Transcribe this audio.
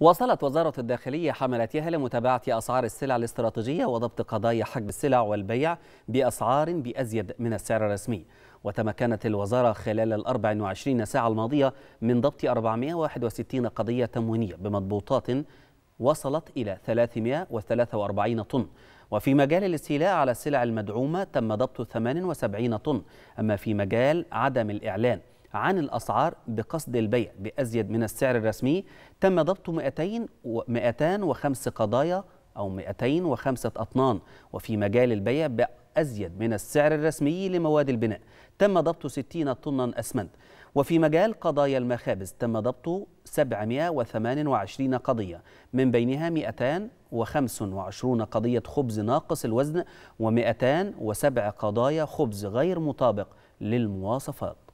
واصلت وزارة الداخلية حملتها لمتابعة أسعار السلع الاستراتيجية وضبط قضايا حجب السلع والبيع بأسعار بأزيد من السعر الرسمي وتمكنت الوزارة خلال ال 24 ساعة الماضية من ضبط 461 قضية تموينية بمضبوطات وصلت إلى 343 طن وفي مجال الاستيلاء على السلع المدعومة تم ضبط 78 طن أما في مجال عدم الإعلان عن الأسعار بقصد البيع بأزيد من السعر الرسمي تم ضبط 200 205 قضايا أو 205 أطنان وفي مجال البيع بأزيد من السعر الرسمي لمواد البناء تم ضبط 60 طنا أسمنت وفي مجال قضايا المخابز تم ضبط 728 قضية من بينها 225 قضية خبز ناقص الوزن و207 قضايا خبز غير مطابق للمواصفات